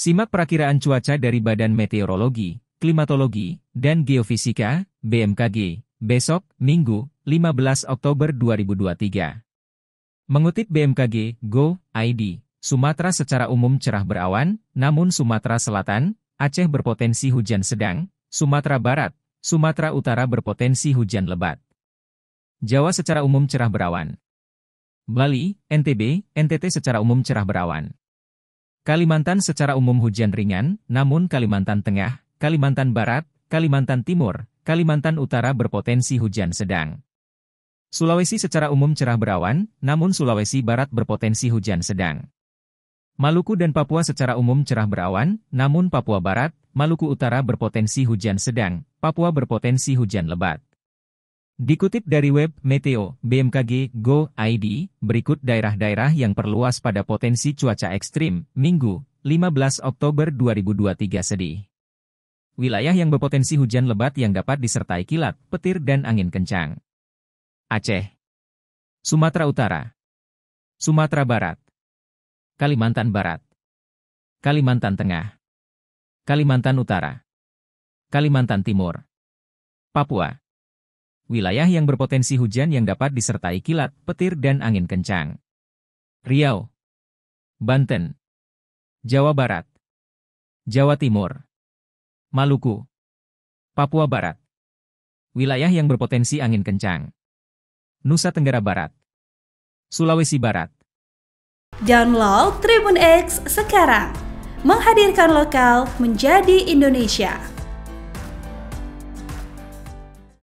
Simak perakiraan cuaca dari Badan Meteorologi, Klimatologi, dan Geofisika, BMKG, besok, Minggu, 15 Oktober 2023. Mengutip BMKG, Go, ID, Sumatera secara umum cerah berawan, namun Sumatera Selatan, Aceh berpotensi hujan sedang, Sumatera Barat, Sumatera Utara berpotensi hujan lebat. Jawa secara umum cerah berawan. Bali, NTB, NTT secara umum cerah berawan. Kalimantan secara umum hujan ringan, namun Kalimantan Tengah, Kalimantan Barat, Kalimantan Timur, Kalimantan Utara berpotensi hujan sedang. Sulawesi secara umum cerah berawan, namun Sulawesi Barat berpotensi hujan sedang. Maluku dan Papua secara umum cerah berawan, namun Papua Barat, Maluku Utara berpotensi hujan sedang, Papua berpotensi hujan lebat. Dikutip dari web Meteo BMKG Go ID, berikut daerah-daerah yang perluas pada potensi cuaca ekstrim, Minggu, 15 Oktober 2023 sedih. Wilayah yang berpotensi hujan lebat yang dapat disertai kilat, petir dan angin kencang. Aceh. Sumatera Utara. Sumatera Barat. Kalimantan Barat. Kalimantan Tengah. Kalimantan Utara. Kalimantan Timur. Papua wilayah yang berpotensi hujan yang dapat disertai kilat, petir dan angin kencang. Riau, Banten, Jawa Barat, Jawa Timur, Maluku, Papua Barat. Wilayah yang berpotensi angin kencang. Nusa Tenggara Barat, Sulawesi Barat. Download Tribun X sekarang. Menghadirkan lokal menjadi Indonesia.